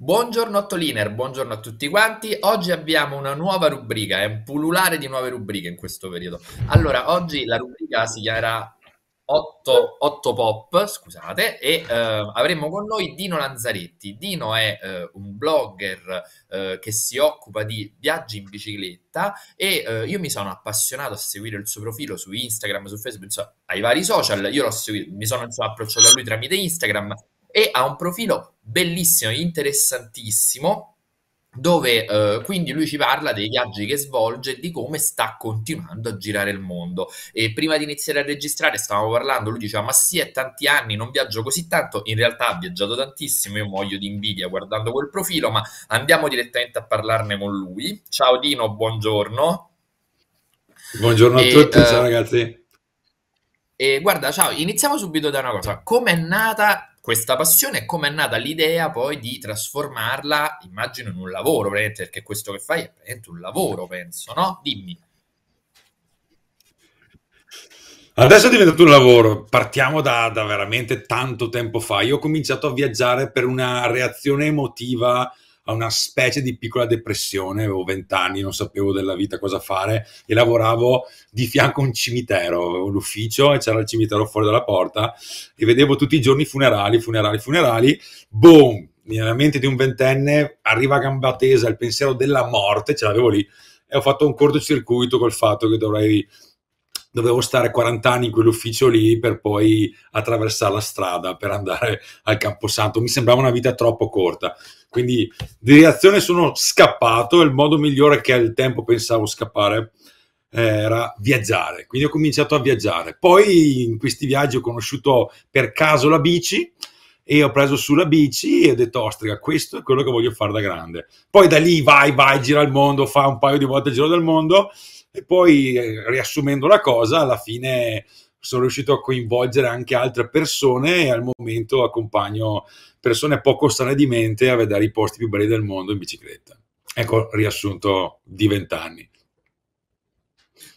Buongiorno Ottoliner, buongiorno a tutti quanti. Oggi abbiamo una nuova rubrica, è un pululare di nuove rubriche in questo periodo. Allora, oggi la rubrica si chiamerà 8, 8 Pop, scusate, e eh, avremo con noi Dino Lanzaretti. Dino è eh, un blogger eh, che si occupa di viaggi in bicicletta e eh, io mi sono appassionato a seguire il suo profilo su Instagram, su Facebook, insomma, ai vari social. Io l'ho seguito, mi sono insomma, approcciato a lui tramite Instagram e ha un profilo bellissimo, interessantissimo, dove eh, quindi lui ci parla dei viaggi che svolge e di come sta continuando a girare il mondo. E prima di iniziare a registrare stavamo parlando, lui diceva ma sì, è tanti anni, non viaggio così tanto, in realtà ha viaggiato tantissimo, io muoio di invidia guardando quel profilo, ma andiamo direttamente a parlarne con lui. Ciao Dino, buongiorno. Buongiorno e, a tutti, eh, ciao ragazzi. E guarda, ciao, iniziamo subito da una cosa, come è nata questa passione e come è nata l'idea poi di trasformarla, immagino, in un lavoro, perché questo che fai è un lavoro, penso, no? Dimmi. Adesso è diventato un lavoro, partiamo da, da veramente tanto tempo fa. Io ho cominciato a viaggiare per una reazione emotiva a una specie di piccola depressione, avevo vent'anni, non sapevo della vita cosa fare e lavoravo di fianco a un cimitero, avevo l'ufficio e c'era il cimitero fuori dalla porta e vedevo tutti i giorni funerali, funerali, funerali, boom, nella mente di un ventenne arriva a gamba tesa il pensiero della morte, ce l'avevo lì e ho fatto un cortocircuito col fatto che dovrei dovevo stare 40 anni in quell'ufficio lì per poi attraversare la strada per andare al Camposanto. Mi sembrava una vita troppo corta. Quindi di reazione sono scappato e il modo migliore che al tempo pensavo scappare eh, era viaggiare. Quindi ho cominciato a viaggiare. Poi in questi viaggi ho conosciuto per caso la bici e ho preso sulla bici e ho detto ostrica questo è quello che voglio fare da grande poi da lì vai vai gira il mondo fa un paio di volte il giro del mondo e poi, eh, riassumendo la cosa, alla fine sono riuscito a coinvolgere anche altre persone e al momento accompagno persone poco sane di mente a vedere i posti più belli del mondo in bicicletta. Ecco, riassunto di vent'anni.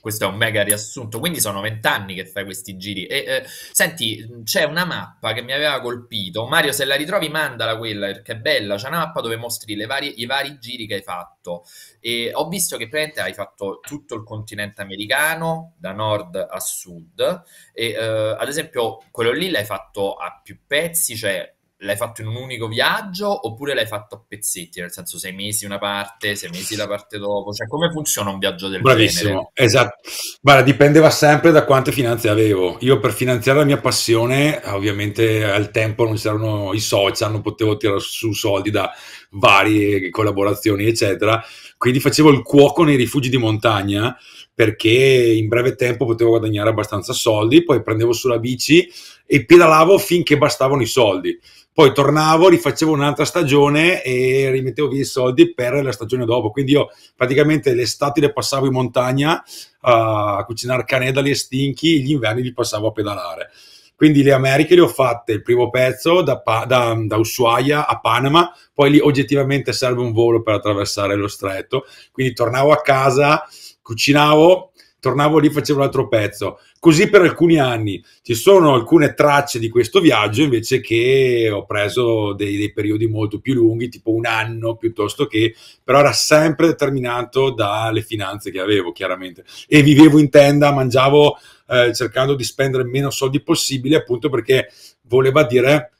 Questo è un mega riassunto. Quindi sono vent'anni che fai questi giri. E, eh, senti, c'è una mappa che mi aveva colpito. Mario, se la ritrovi, mandala quella perché è bella. C'è una mappa dove mostri varie, i vari giri che hai fatto. E ho visto che praticamente hai fatto tutto il continente americano, da nord a sud. E eh, ad esempio, quello lì l'hai fatto a più pezzi, cioè l'hai fatto in un unico viaggio oppure l'hai fatto a pezzetti, nel senso sei mesi una parte, sei mesi la parte dopo, cioè come funziona un viaggio del Bravissimo, genere? esatto. Guarda, dipendeva sempre da quante finanze avevo. Io per finanziare la mia passione, ovviamente al tempo non c'erano i social, non potevo tirare su soldi da varie collaborazioni, eccetera, quindi facevo il cuoco nei rifugi di montagna perché in breve tempo potevo guadagnare abbastanza soldi, poi prendevo sulla bici e pedalavo finché bastavano i soldi. Poi tornavo, rifacevo un'altra stagione e rimettevo via i soldi per la stagione dopo. Quindi io praticamente l'estate le passavo in montagna a cucinare canedali e stinchi, e gli inverni li passavo a pedalare. Quindi le Americhe le ho fatte, il primo pezzo da, da, da, Ushuaia a Panama, poi lì oggettivamente serve un volo per attraversare lo stretto, quindi tornavo a casa, cucinavo, tornavo lì, facevo l'altro pezzo. Così per alcuni anni ci sono alcune tracce di questo viaggio invece che ho preso dei, dei periodi molto più lunghi, tipo un anno piuttosto che, però era sempre determinato dalle finanze che avevo chiaramente e vivevo in tenda, mangiavo eh, cercando di spendere meno soldi possibile appunto perché voleva dire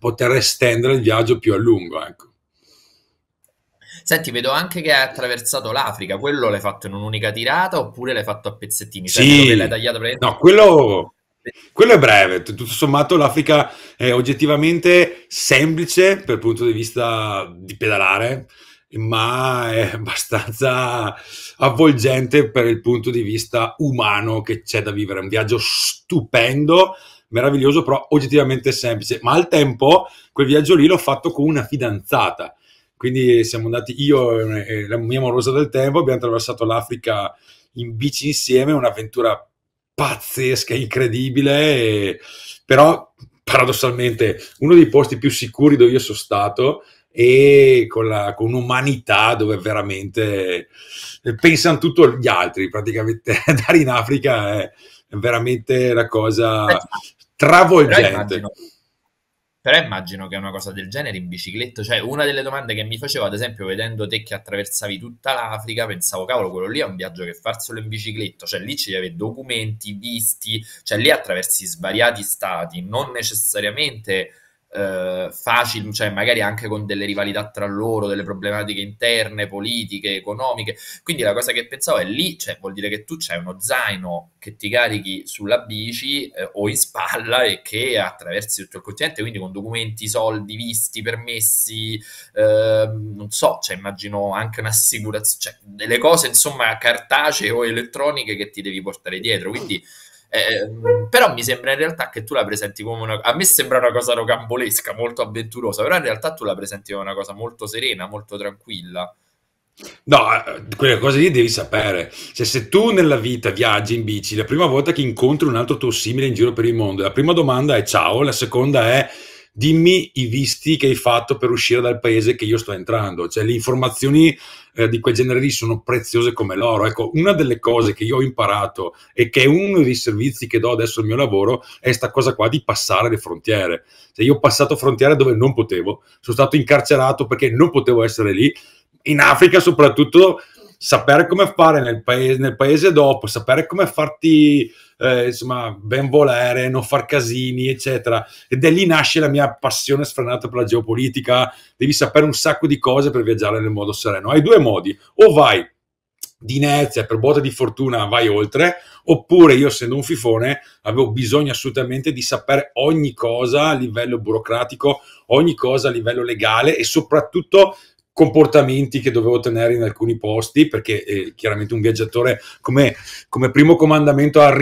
poter estendere il viaggio più a lungo. Ecco. Senti, vedo anche che hai attraversato l'Africa, quello l'hai fatto in un'unica tirata oppure l'hai fatto a pezzettini? Cioè, sì, l'hai tagliato praticamente... No, quello... Quello è breve, tutto sommato l'Africa è oggettivamente semplice per punto di vista di pedalare, ma è abbastanza avvolgente per il punto di vista umano che c'è da vivere. È un viaggio stupendo, meraviglioso, però oggettivamente semplice. Ma al tempo quel viaggio lì l'ho fatto con una fidanzata. Quindi siamo andati io e la mia morosa del tempo, abbiamo attraversato l'Africa in bici insieme, un'avventura pazzesca, incredibile, e... però paradossalmente uno dei posti più sicuri dove io sono stato e con, la, con un'umanità dove veramente eh, pensano tutti gli altri, praticamente andare in Africa è, è veramente la cosa travolgente. Però immagino che una cosa del genere in bicicletta, cioè una delle domande che mi facevo, ad esempio, vedendo te che attraversavi tutta l'Africa, pensavo, cavolo, quello lì è un viaggio che far solo in bicicletta, cioè lì ci deve documenti, visti, cioè lì attraversi svariati stati, non necessariamente eh, facili, cioè magari anche con delle rivalità tra loro, delle problematiche interne, politiche, economiche. Quindi la cosa che pensavo è lì, cioè, vuol dire che tu c'hai uno zaino che ti carichi sulla bici eh, o in spalla e che attraversi tutto il continente, quindi con documenti, soldi, visti, permessi, eh, non so, cioè, immagino anche un'assicurazione, cioè, delle cose insomma cartacee o elettroniche che ti devi portare dietro. Quindi eh, ehm, però mi sembra in realtà che tu la presenti come una... A me sembra una cosa rocambolesca, molto avventurosa, però in realtà tu la presenti come una cosa molto serena, molto tranquilla. No, eh, quelle cose lì devi sapere. Cioè, se tu nella vita viaggi in bici, la prima volta che incontri un altro tuo simile in giro per il mondo, la prima domanda è ciao, la seconda è dimmi i visti che hai fatto per uscire dal paese che io sto entrando. Cioè, le informazioni eh, di quel genere lì sono preziose come l'oro. Ecco, una delle cose che io ho imparato e che è uno dei servizi che do adesso al mio lavoro è questa cosa qua di passare le frontiere. Cioè, io ho passato frontiere dove non potevo, sono stato incarcerato perché non potevo essere lì. In Africa soprattutto sapere come fare nel paese, nel paese dopo, sapere come farti eh, insomma, ben volere, non far casini, eccetera. E da lì nasce la mia passione sfrenata per la geopolitica. Devi sapere un sacco di cose per viaggiare nel modo sereno. Hai due modi, o vai di inerzia, per botta di fortuna vai oltre, oppure io essendo un fifone avevo bisogno assolutamente di sapere ogni cosa a livello burocratico, ogni cosa a livello legale e soprattutto comportamenti che dovevo tenere in alcuni posti, perché eh, chiaramente un viaggiatore come, come primo comandamento ha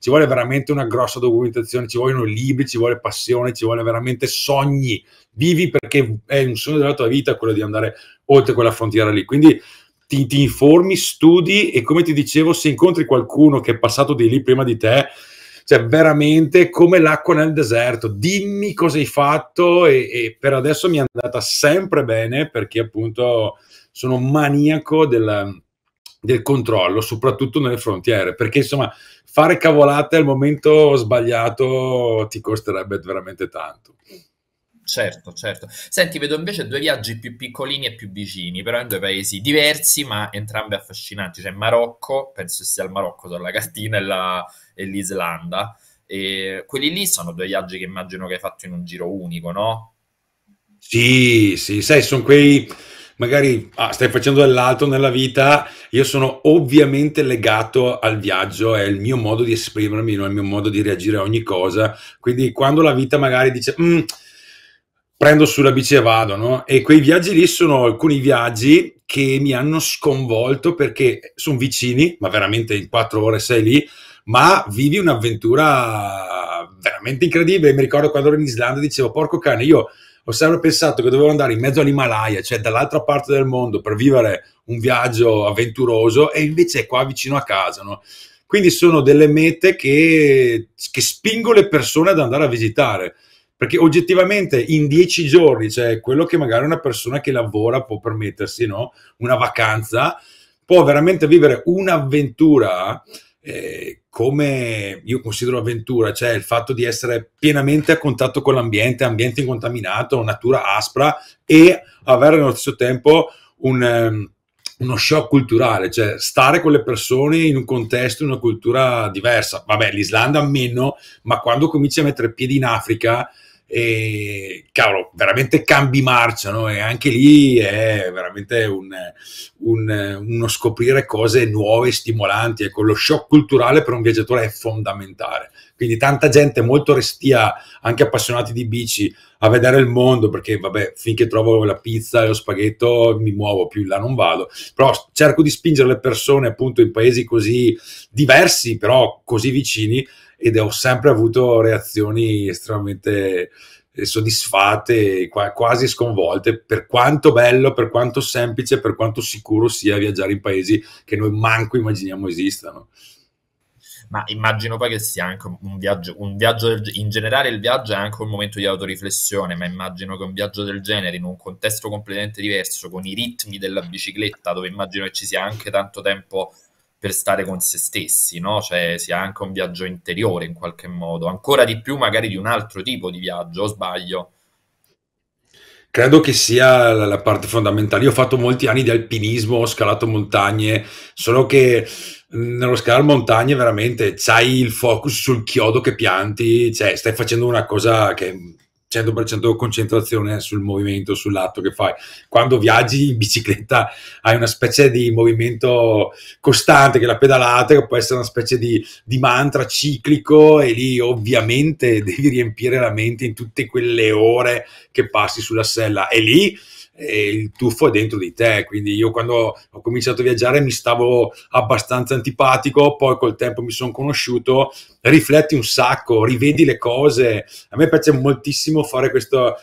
ci vuole veramente una grossa documentazione, ci vogliono libri, ci vuole passione, ci vuole veramente sogni. Vivi perché è un sogno della tua vita quello di andare oltre quella frontiera lì. Quindi ti, ti informi, studi e come ti dicevo, se incontri qualcuno che è passato di lì prima di te, cioè veramente come l'acqua nel deserto, dimmi cosa hai fatto e, e per adesso mi è andata sempre bene perché appunto sono maniaco del, del controllo, soprattutto nelle frontiere, perché insomma fare cavolate al momento sbagliato ti costerebbe veramente tanto. Certo, certo. Senti, vedo invece due viaggi più piccolini e più vicini, però in due paesi diversi, ma entrambi affascinanti. Cioè, Marocco, penso sia il Marocco dalla cartina, e la, e l'Islanda. E quelli lì sono due viaggi che immagino che hai fatto in un giro unico, no? Sì, sì, sai, sono quei magari ah, stai facendo dell'altro nella vita, io sono ovviamente legato al viaggio, è il mio modo di esprimermi, non è il mio modo di reagire a ogni cosa, quindi quando la vita magari dice mm, prendo sulla bici e vado, no? E quei viaggi lì sono alcuni viaggi che mi hanno sconvolto perché sono vicini, ma veramente in quattro ore sei lì, ma vivi un'avventura veramente incredibile. Mi ricordo quando ero in Islanda dicevo, porco cane, io ho sempre pensato che dovevo andare in mezzo all'Himalaya, cioè dall'altra parte del mondo, per vivere un viaggio avventuroso e invece è qua vicino a casa, no? Quindi sono delle mete che, che spingo le persone ad andare a visitare perché oggettivamente in dieci giorni, cioè quello che magari una persona che lavora può permettersi, no? una vacanza, può veramente vivere un'avventura eh, come io considero avventura, cioè il fatto di essere pienamente a contatto con l'ambiente, ambiente incontaminato, natura aspra e avere nello stesso tempo un, um, uno shock culturale, cioè stare con le persone in un contesto, in una cultura diversa. Vabbè, l'Islanda meno, ma quando cominci a mettere piedi in Africa, e cavolo, veramente cambi marcia, no? E anche lì è veramente un, un, uno scoprire cose nuove, stimolanti, ecco, lo shock culturale per un viaggiatore è fondamentale. Quindi tanta gente molto restia, anche appassionati di bici, a vedere il mondo, perché vabbè, finché trovo la pizza e lo spaghetto mi muovo, più in là non vado. Però cerco di spingere le persone appunto in paesi così diversi, però così vicini, ed ho sempre avuto reazioni estremamente eh, soddisfatte, quasi sconvolte, per quanto bello, per quanto semplice, per quanto sicuro sia viaggiare in paesi che noi manco immaginiamo esistano. Ma immagino poi che sia anche un viaggio, un viaggio del, in generale il viaggio è anche un momento di autoriflessione, ma immagino che un viaggio del genere in un contesto completamente diverso, con i ritmi della bicicletta, dove immagino che ci sia anche tanto tempo per stare con se stessi, no? Cioè sia anche un viaggio interiore in qualche modo, ancora di più magari di un altro tipo di viaggio, o sbaglio? Credo che sia la parte fondamentale. Io ho fatto molti anni di alpinismo, ho scalato montagne, solo che mm, nello scalare montagne veramente c'hai il focus sul chiodo che pianti, cioè stai facendo una cosa che 100% concentrazione sul movimento, sull'atto che fai. Quando viaggi in bicicletta hai una specie di movimento costante che la pedalata, che può essere una specie di, di mantra ciclico e lì ovviamente devi riempire la mente in tutte quelle ore che passi sulla sella e lì eh, il tuffo è dentro di te. Quindi io quando ho cominciato a viaggiare mi stavo abbastanza antipatico, poi col tempo mi sono conosciuto, rifletti un sacco, rivedi le cose. A me piace moltissimo fare questo,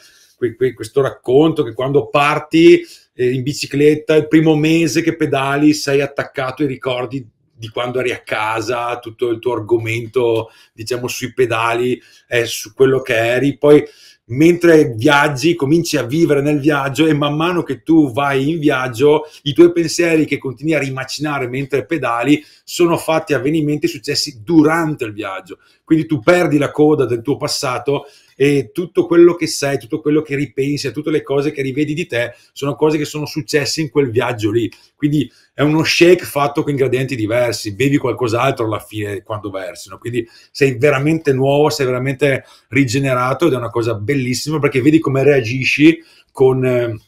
questo racconto che quando parti eh, in bicicletta, il primo mese che pedali sei attaccato ai ricordi di quando eri a casa, tutto il tuo argomento, diciamo, sui pedali, è su quello che eri. Poi mentre viaggi cominci a vivere nel viaggio e man mano che tu vai in viaggio i tuoi pensieri che continui a rimacinare mentre pedali sono fatti avvenimenti successi durante il viaggio quindi tu perdi la coda del tuo passato e tutto quello che sai, tutto quello che ripensi, tutte le cose che rivedi di te sono cose che sono successe in quel viaggio lì. Quindi è uno shake fatto con ingredienti diversi, bevi qualcos'altro alla fine quando versino. Quindi sei veramente nuovo, sei veramente rigenerato ed è una cosa bellissima perché vedi come reagisci con eh,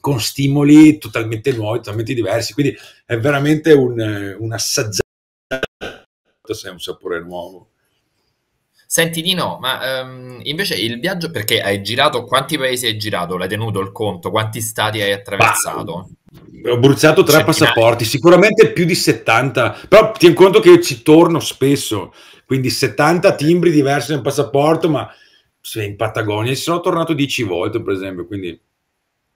con stimoli totalmente nuovi, totalmente diversi. Quindi è veramente un, eh, un Sei un sapore nuovo. Senti di no, ma ehm, invece il viaggio perché hai girato, quanti paesi hai girato? L'hai tenuto il conto? Quanti stati hai attraversato? Bah, ho bruciato tre Centinari. passaporti, sicuramente più di 70, però tieni conto che io ci torno spesso, quindi 70 timbri diversi nel passaporto, ma sei in Patagonia ci sono tornato 10 volte per esempio, quindi...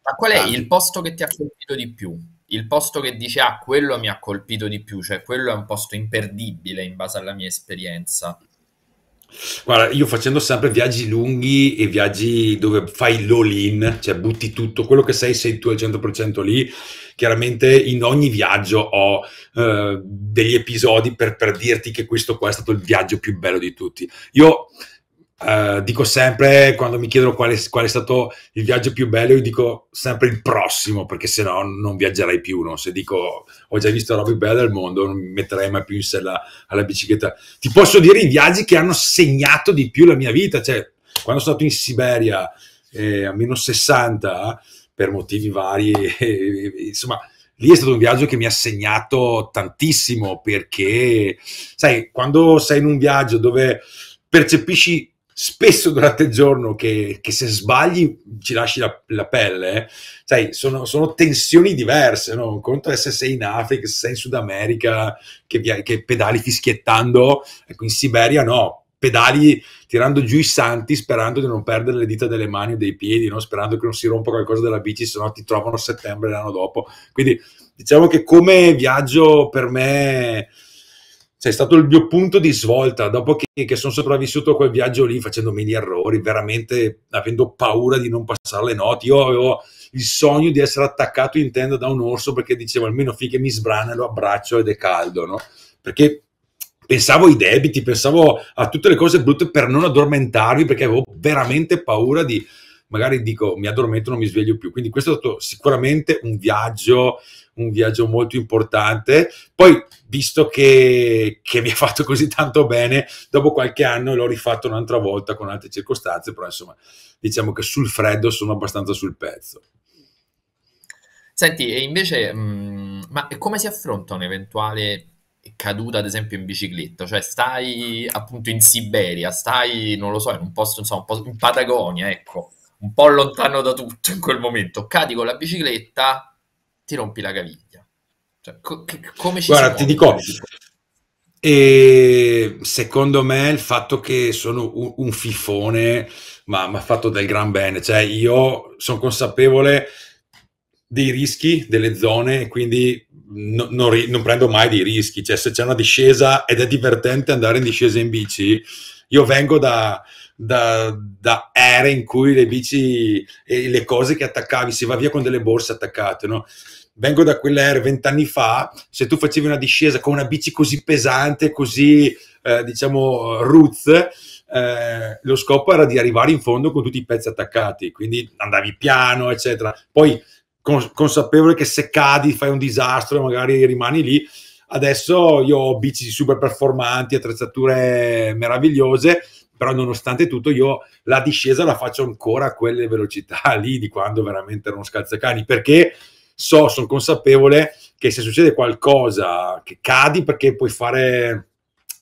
Ma qual è tanti. il posto che ti ha colpito di più? il posto che dice ah quello mi ha colpito di più, cioè quello è un posto imperdibile in base alla mia esperienza. Guarda, io facendo sempre viaggi lunghi e viaggi dove fai l'all-in, cioè butti tutto, quello che sei sei tu al 100% lì, chiaramente in ogni viaggio ho eh, degli episodi per, per dirti che questo qua è stato il viaggio più bello di tutti. Io Uh, dico sempre quando mi chiedono qual è, qual è, stato il viaggio più bello, io dico sempre il prossimo, perché se no non viaggerai più. No? Se dico ho già visto robe belle del mondo, non mi metterei mai più in sella alla bicicletta. Ti posso dire i viaggi che hanno segnato di più la mia vita. Cioè, quando sono stato in Siberia eh, a meno 60, per motivi vari, insomma, lì è stato un viaggio che mi ha segnato tantissimo perché, sai, quando sei in un viaggio dove percepisci spesso durante il giorno che, che se sbagli ci lasci la, la pelle, eh. sai, sono, sono, tensioni diverse, no? conto se sei in Africa, se sei in Sud America, che, che pedali fischiettando, ecco, in Siberia no, pedali tirando giù i santi sperando di non perdere le dita delle mani o dei piedi, no? sperando che non si rompa qualcosa della bici, se no ti trovano a settembre l'anno dopo. Quindi diciamo che come viaggio per me cioè, è stato il mio punto di svolta dopo che, che, sono sopravvissuto a quel viaggio lì facendo gli errori, veramente avendo paura di non passare le notti. Io avevo il sogno di essere attaccato in tenda da un orso perché dicevo almeno finché mi sbrana lo abbraccio ed è caldo, no? Perché pensavo ai debiti, pensavo a tutte le cose brutte per non addormentarmi perché avevo veramente paura di, magari dico mi addormento, non mi sveglio più. Quindi questo è stato sicuramente un viaggio, un viaggio molto importante. Poi, visto che, che mi ha fatto così tanto bene, dopo qualche anno l'ho rifatto un'altra volta con altre circostanze, però insomma, diciamo che sul freddo sono abbastanza sul pezzo. Senti, e invece, mh, mm, ma come si affronta un'eventuale caduta, ad esempio, in bicicletta? Cioè, stai appunto in Siberia, stai, non lo so, in un posto, insomma, un po in Patagonia, ecco un po' lontano da tutto in quel momento, cadi con la bicicletta, ti rompi la caviglia. Cioè, co- che, come ci Guarda, ti dico, e secondo me il fatto che sono un, un fifone ma mi ha fatto del gran bene. Cioè, io sono consapevole dei rischi delle zone e quindi no, non, ri- non, prendo mai dei rischi. Cioè, se c'è una discesa ed è divertente andare in discesa in bici, io vengo da, da, da era in cui le bici e le cose che attaccavi, si va via con delle borse attaccate, no? Vengo da quell'era vent'anni fa, se tu facevi una discesa con una bici così pesante, così eh, diciamo roots, eh, lo scopo era di arrivare in fondo con tutti i pezzi attaccati, quindi andavi piano, eccetera. Poi consapevole che se cadi fai un disastro e magari rimani lì. Adesso io ho bici super performanti, attrezzature meravigliose, però nonostante tutto io la discesa la faccio ancora a quelle velocità lì di quando veramente erano scalzacani, perché so, sono consapevole che se succede qualcosa che cadi perché puoi fare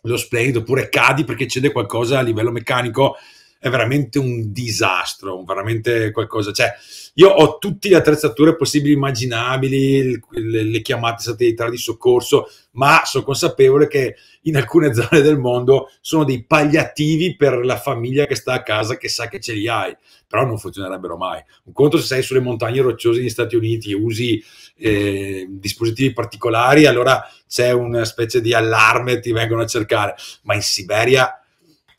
lo splendido oppure cadi perché c'è qualcosa a livello meccanico è veramente un disastro, veramente qualcosa. Cioè, io ho tutte le attrezzature possibili immaginabili, le, le chiamate satellitari di soccorso, ma sono consapevole che in alcune zone del mondo sono dei pagliativi per la famiglia che sta a casa che sa che ce li hai, però non funzionerebbero mai. Un conto se sei sulle montagne rocciose degli Stati Uniti e usi eh, dispositivi particolari, allora c'è una specie di allarme, ti vengono a cercare, ma in Siberia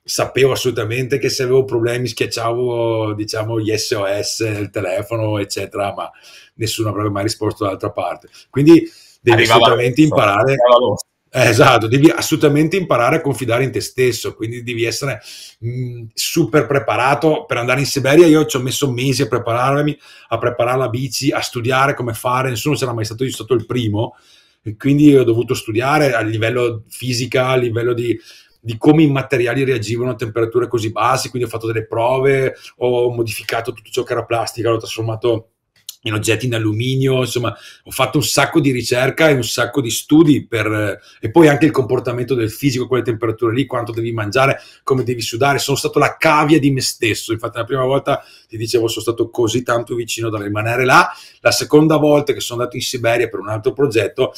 sapevo assolutamente che se avevo problemi schiacciavo diciamo gli SOS nel telefono eccetera ma nessuno avrebbe mai risposto dall'altra parte quindi devi Arrivava assolutamente imparare eh, esatto, devi assolutamente imparare a confidare in te stesso, quindi devi essere mh, mm, super preparato per andare in Siberia. Io ci ho messo mesi a prepararmi, a preparare la bici, a studiare come fare, nessuno c'era mai stato, io sono stato il primo, quindi ho dovuto studiare a livello fisica, a livello di di come i materiali reagivano a temperature così basse, quindi ho fatto delle prove, ho modificato tutto ciò che era plastica, l'ho trasformato in oggetti in alluminio, insomma, ho fatto un sacco di ricerca e un sacco di studi per, e poi anche il comportamento del fisico, quelle temperature lì, quanto devi mangiare, come devi sudare, sono stato la cavia di me stesso, infatti la prima volta ti dicevo sono stato così tanto vicino da rimanere là, la seconda volta che sono andato in Siberia per un altro progetto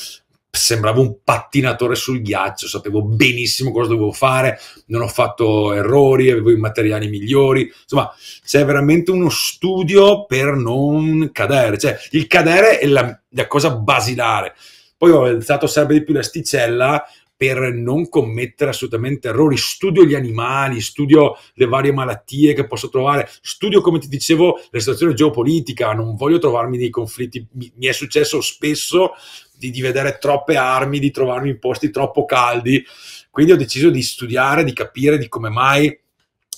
sembravo un pattinatore sul ghiaccio, sapevo benissimo cosa dovevo fare, non ho fatto errori, avevo i materiali migliori, insomma c'è veramente uno studio per non cadere, cioè il cadere è la, la cosa basilare. Poi ho alzato sempre di più l'asticella per non commettere assolutamente errori. Studio gli animali, studio le varie malattie che posso trovare, studio, come ti dicevo, la situazione geopolitica, non voglio trovarmi nei conflitti. Mi, mi è successo spesso di, di vedere troppe armi, di trovarmi in posti troppo caldi. Quindi ho deciso di studiare, di capire di come mai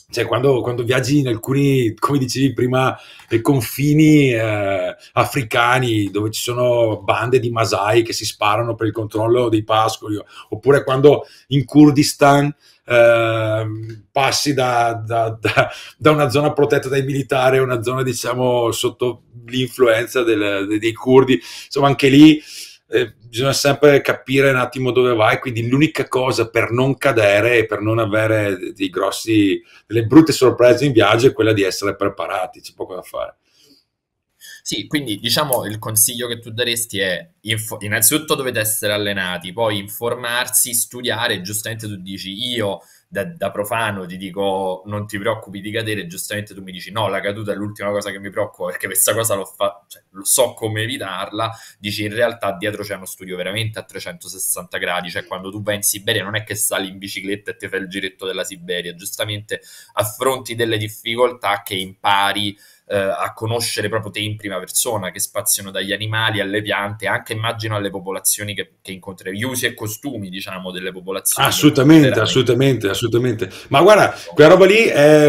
cioè, quando, quando, viaggi in alcuni, come dicevi prima, dei confini eh, africani dove ci sono bande di masai che si sparano per il controllo dei pascoli, oppure quando in Kurdistan eh, passi da, da, da, da, una zona protetta dai militari a una zona, diciamo, sotto l'influenza del, dei, dei curdi, insomma, anche lì eh, bisogna sempre capire un attimo dove vai, quindi l'unica cosa per non cadere e per non avere dei grossi, delle brutte sorprese in viaggio è quella di essere preparati, c'è poco da fare. Sì, quindi diciamo il consiglio che tu daresti è inf- innanzitutto dovete essere allenati, poi informarsi, studiare, giustamente tu dici io da, da, profano ti dico non ti preoccupi di cadere, giustamente tu mi dici no, la caduta è l'ultima cosa che mi preoccupa perché questa cosa l'ho fa- cioè, lo so come evitarla, dici in realtà dietro c'è uno studio veramente a 360 gradi, cioè quando tu vai in Siberia non è che sali in bicicletta e ti fai il giretto della Siberia, giustamente affronti delle difficoltà che impari eh, a conoscere proprio te in prima persona, che spaziano dagli animali alle piante, anche immagino alle popolazioni che, che incontri, gli usi e costumi diciamo delle popolazioni. Assolutamente, assolutamente, assolutamente assolutamente. Ma guarda, quella roba lì è,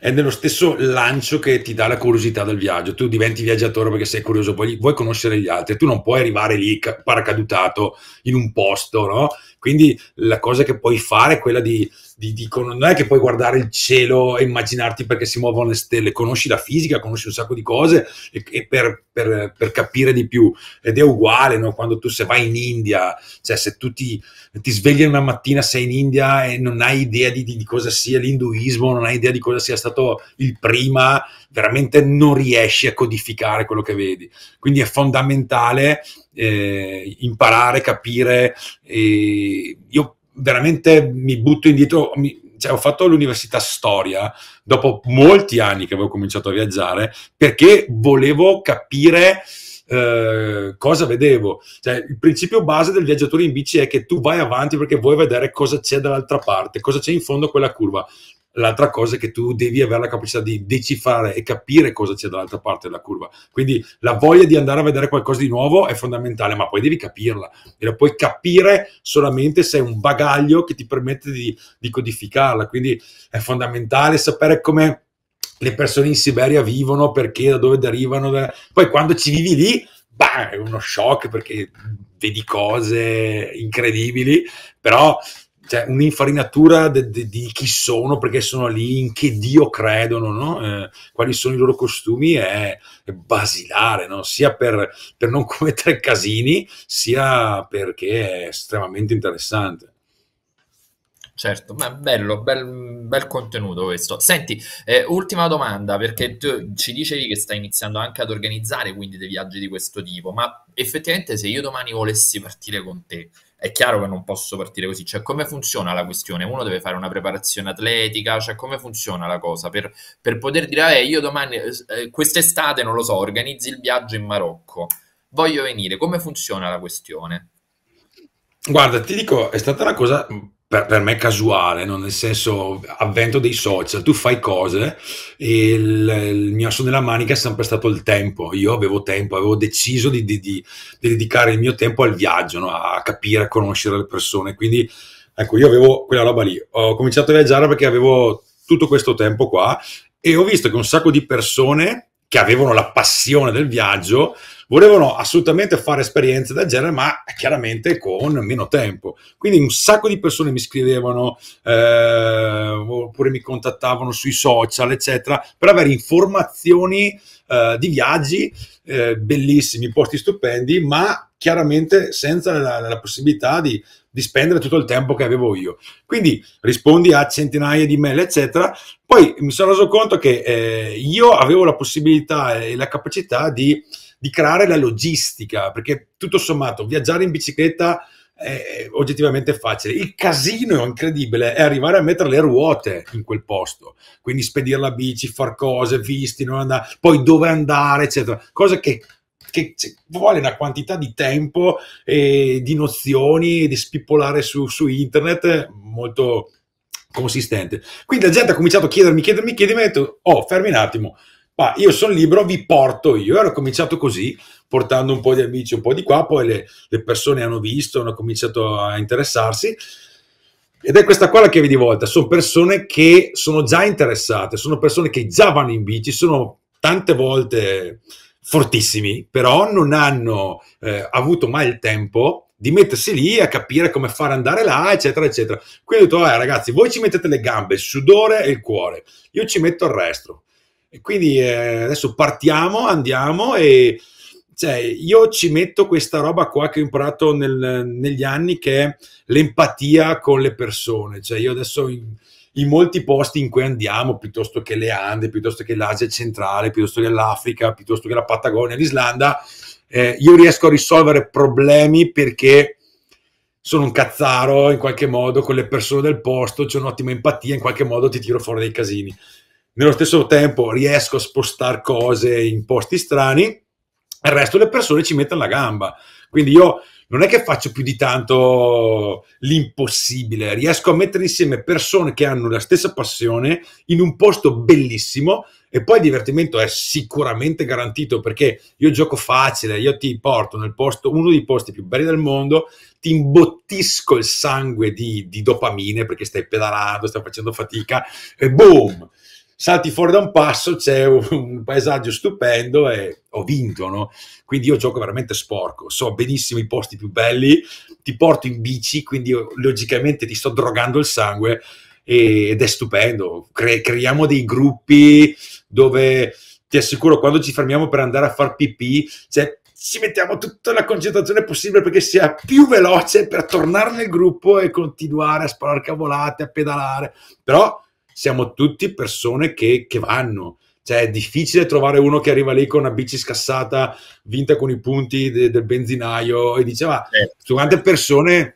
è, nello stesso lancio che ti dà la curiosità del viaggio. Tu diventi viaggiatore perché sei curioso, poi vuoi conoscere gli altri. Tu non puoi arrivare lì paracadutato in un posto, no? Quindi la cosa che puoi fare è quella di di, dicono, non è che puoi guardare il cielo e immaginarti perché si muovono le stelle, conosci la fisica, conosci un sacco di cose e, e per, per, per, capire di più. Ed è uguale no? quando tu se vai in India, cioè se tu ti, ti, svegli una mattina, sei in India e non hai idea di, di, di cosa sia l'induismo, non hai idea di cosa sia stato il prima, veramente non riesci a codificare quello che vedi. Quindi è fondamentale eh, imparare, capire. Eh, io veramente mi butto indietro, mi, cioè, ho fatto l'università storia dopo molti anni che avevo cominciato a viaggiare perché volevo capire eh, cosa vedevo. Cioè, il principio base del viaggiatore in bici è che tu vai avanti perché vuoi vedere cosa c'è dall'altra parte, cosa c'è in fondo a quella curva l'altra cosa è che tu devi avere la capacità di decifrare e capire cosa c'è dall'altra parte della curva. Quindi la voglia di andare a vedere qualcosa di nuovo è fondamentale, ma poi devi capirla e la puoi capire solamente se hai un bagaglio che ti permette di, di codificarla. Quindi è fondamentale sapere come le persone in Siberia vivono, perché, da dove derivano. Da... Poi quando ci vivi lì, bah, è uno shock perché vedi cose incredibili, però cioè, un'infarinatura de, de, di chi sono, perché sono lì, in che Dio credono, no? eh, quali sono i loro costumi, è, è basilare, no? sia per, per non commettere casini, sia perché è estremamente interessante. Certo, ma bello, bel, bel contenuto questo. Senti, eh, ultima domanda, perché tu ci dicevi che stai iniziando anche ad organizzare quindi dei viaggi di questo tipo, ma effettivamente se io domani volessi partire con te, è chiaro che non posso partire così. Cioè, come funziona la questione? Uno deve fare una preparazione atletica, cioè come funziona la cosa? Per, per poter dire, eh, io domani, eh, quest'estate, non lo so, organizzi il viaggio in Marocco, voglio venire, come funziona la questione? Guarda, ti dico, è stata una cosa per, per, me casuale, no? nel senso avvento dei social, tu fai cose e il, il mio asso nella manica è sempre stato il tempo, io avevo tempo, avevo deciso di, di, di, di dedicare il mio tempo al viaggio, no? a capire, a conoscere le persone, quindi ecco io avevo quella roba lì, ho cominciato a viaggiare perché avevo tutto questo tempo qua e ho visto che un sacco di persone che avevano la passione del viaggio, volevano assolutamente fare esperienze del genere, ma chiaramente con meno tempo. Quindi un sacco di persone mi scrivevano, eh, oppure mi contattavano sui social, eccetera, per avere informazioni eh, di viaggi eh, bellissimi, posti stupendi, ma chiaramente senza la, la possibilità di, di, spendere tutto il tempo che avevo io. Quindi rispondi a centinaia di mail, eccetera. Poi mi sono reso conto che eh, io avevo la possibilità e la capacità di, di creare la logistica, perché tutto sommato viaggiare in bicicletta è oggettivamente facile. Il casino incredibile è arrivare a mettere le ruote in quel posto, quindi spedire la bici, far cose, visti, non andare, poi dove andare, eccetera. Cosa che che vuole una quantità di tempo e di nozioni e di spippolare su, su, internet molto consistente. Quindi la gente ha cominciato a chiedermi, chiedermi, chiedermi, ho detto, oh, fermi un attimo, ma io sono libero, vi porto io. E cominciato così, portando un po' di amici un po' di qua, poi le, le persone hanno visto, hanno cominciato a interessarsi. Ed è questa qua la chiave di volta, sono persone che sono già interessate, sono persone che già vanno in bici, sono tante volte fortissimi, però non hanno eh, avuto mai il tempo di mettersi lì a capire come fare andare là, eccetera, eccetera. Quindi ho detto, ah, ragazzi, voi ci mettete le gambe, il sudore e il cuore, io ci metto il resto. E quindi eh, adesso partiamo, andiamo e cioè, io ci metto questa roba qua che ho imparato nel, negli anni che è l'empatia con le persone. Cioè, io adesso in, in molti posti in cui andiamo, piuttosto che le Ande, piuttosto che l'Asia centrale, piuttosto che l'Africa, piuttosto che la Patagonia, l'Islanda, eh, io riesco a risolvere problemi perché sono un cazzaro in qualche modo con le persone del posto, c'è un'ottima empatia, in qualche modo ti tiro fuori dai casini nello stesso tempo riesco a spostare cose in posti strani, il resto delle persone ci mettono la gamba. Quindi io non è che faccio più di tanto l'impossibile, riesco a mettere insieme persone che hanno la stessa passione in un posto bellissimo e poi il divertimento è sicuramente garantito perché io gioco facile, io ti porto nel posto, uno dei posti più belli del mondo, ti imbottisco il sangue di, di dopamine perché stai pedalando, stai facendo fatica e boom! salti fuori da un passo, c'è un, paesaggio stupendo e ho vinto, no? Quindi io gioco veramente sporco, so benissimo i posti più belli, ti porto in bici, quindi io, logicamente ti sto drogando il sangue e, ed è stupendo. Cre- creiamo dei gruppi dove ti assicuro quando ci fermiamo per andare a far pipì, cioè ci mettiamo tutta la concentrazione possibile perché sia più veloce per tornare nel gruppo e continuare a sparare cavolate, a pedalare. Però siamo tutti persone che, che vanno. Cioè, è difficile trovare uno che arriva lì con una bici scassata, vinta con i punti de, del benzinaio e diceva, eh. su quante persone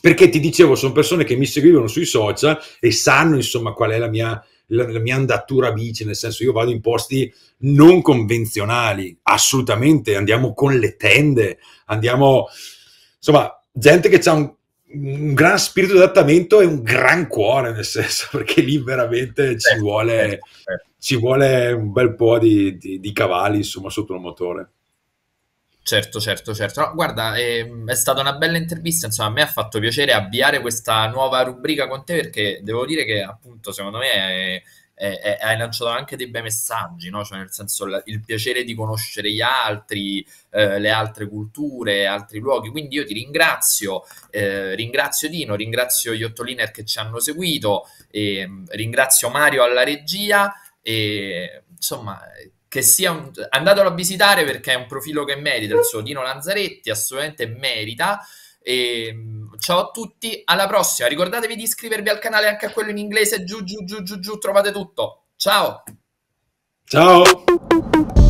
perché ti dicevo, sono persone che mi seguivano sui social e sanno insomma qual è la mia, la, la mia, andatura bici, nel senso io vado in posti non convenzionali, assolutamente, andiamo con le tende, andiamo, insomma, gente che ha un un gran spirito di adattamento e un gran cuore, nel senso, perché lì veramente ci certo, vuole, certo, certo. ci vuole un bel po' di, di, di cavalli, insomma, sotto il motore. Certo, certo, certo. No, guarda, è, ehm, è, stata una bella intervista, insomma, a me ha fatto piacere avviare questa nuova rubrica con te perché devo dire che appunto secondo me è, eh, eh, hai lanciato anche dei bei messaggi, no? cioè nel senso il piacere di conoscere gli altri, eh, le altre culture, altri luoghi. Quindi io ti ringrazio, eh, ringrazio Dino, ringrazio gli Ottoliner che ci hanno seguito, ehm, ringrazio Mario alla regia e insomma che sia un... andatelo a visitare perché è un profilo che merita il suo Dino Lanzaretti, assolutamente merita. E, ehm, ciao a tutti, alla prossima. Ricordatevi di iscrivervi al canale anche a quello in inglese. Giù, giù, giù, giù, giù, trovate tutto. Ciao. Ciao.